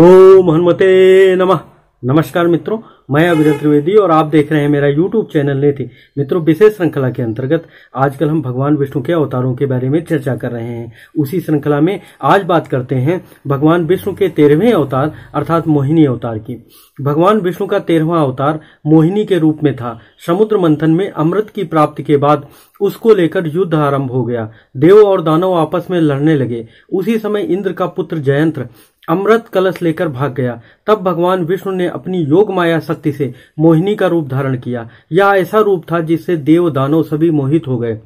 ओम हनुमते नमः नमस्कार मित्रों मैं अभिजय त्रिवेदी और आप देख रहे हैं मेरा यूट्यूब चैनल नेति मित्रों विशेष श्रृंखला के अंतर्गत आजकल हम भगवान विष्णु के अवतारों के बारे में चर्चा कर रहे हैं उसी श्रृंखला में आज बात करते हैं भगवान विष्णु के तेरहवें अवतार अर्थात मोहिनी अवतार की भगवान विष्णु का तेरहवा अवतार मोहिनी के रूप में था समुद्र मंथन में अमृत की प्राप्ति के बाद उसको लेकर युद्ध आरंभ हो गया देव और दानव आपस में लड़ने लगे उसी समय इंद्र का पुत्र जयंत्र अमृत कलश लेकर भाग गया तब भगवान विष्णु ने अपनी योग माया शक्ति से मोहिनी का रूप धारण किया यह ऐसा रूप था जिससे देव दानव सभी मोहित हो गए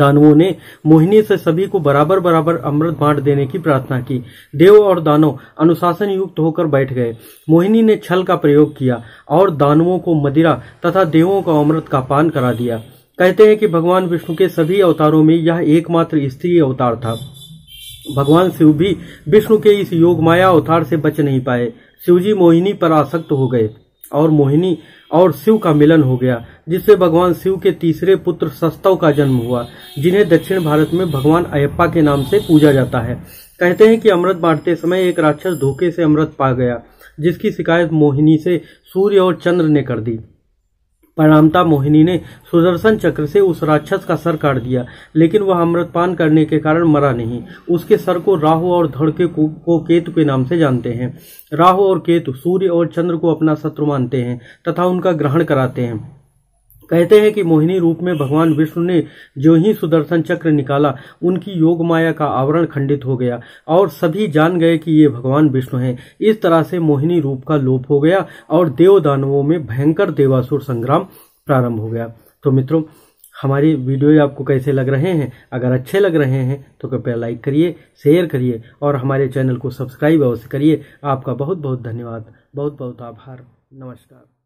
दानवों ने मोहिनी से सभी को बराबर बराबर अमृत बांट देने की प्रार्थना की देव और दानव अनुशासन युक्त होकर बैठ गए मोहिनी ने छल का प्रयोग किया और दानवों को मदिरा तथा देवों को अमृत का पान करा दिया कहते हैं कि भगवान विष्णु के सभी अवतारों में यह एकमात्र स्त्री अवतार था भगवान शिव भी विष्णु के इस योग माया अवतार से बच नहीं पाए शिवजी मोहिनी पर आसक्त हो गए और मोहिनी और शिव का मिलन हो गया जिससे भगवान शिव के तीसरे पुत्र सस्तव का जन्म हुआ जिन्हें दक्षिण भारत में भगवान अयप्पा के नाम से पूजा जाता है कहते हैं कि अमृत बांटते समय एक राक्षस धोखे से अमृत पा गया जिसकी शिकायत मोहिनी से सूर्य और चंद्र ने कर दी बलरामता मोहिनी ने सुदर्शन चक्र से उस राक्षस का सर काट दिया लेकिन वह अमृतपान करने के कारण मरा नहीं उसके सर को राहु और धड़के को, को केतु के नाम से जानते हैं राहु और केतु सूर्य और चंद्र को अपना शत्रु मानते हैं तथा उनका ग्रहण कराते हैं कहते हैं कि मोहिनी रूप में भगवान विष्णु ने जो ही सुदर्शन चक्र निकाला उनकी योग माया का आवरण खंडित हो गया और सभी जान गए कि ये भगवान विष्णु हैं इस तरह से मोहिनी रूप का लोप हो गया और देव दानवों में भयंकर देवासुर संग्राम प्रारंभ हो गया तो मित्रों हमारी वीडियो आपको कैसे लग रहे हैं अगर अच्छे लग रहे हैं तो कृपया लाइक करिए शेयर करिए और हमारे चैनल को सब्सक्राइब अवश्य करिए आपका बहुत बहुत धन्यवाद बहुत बहुत आभार नमस्कार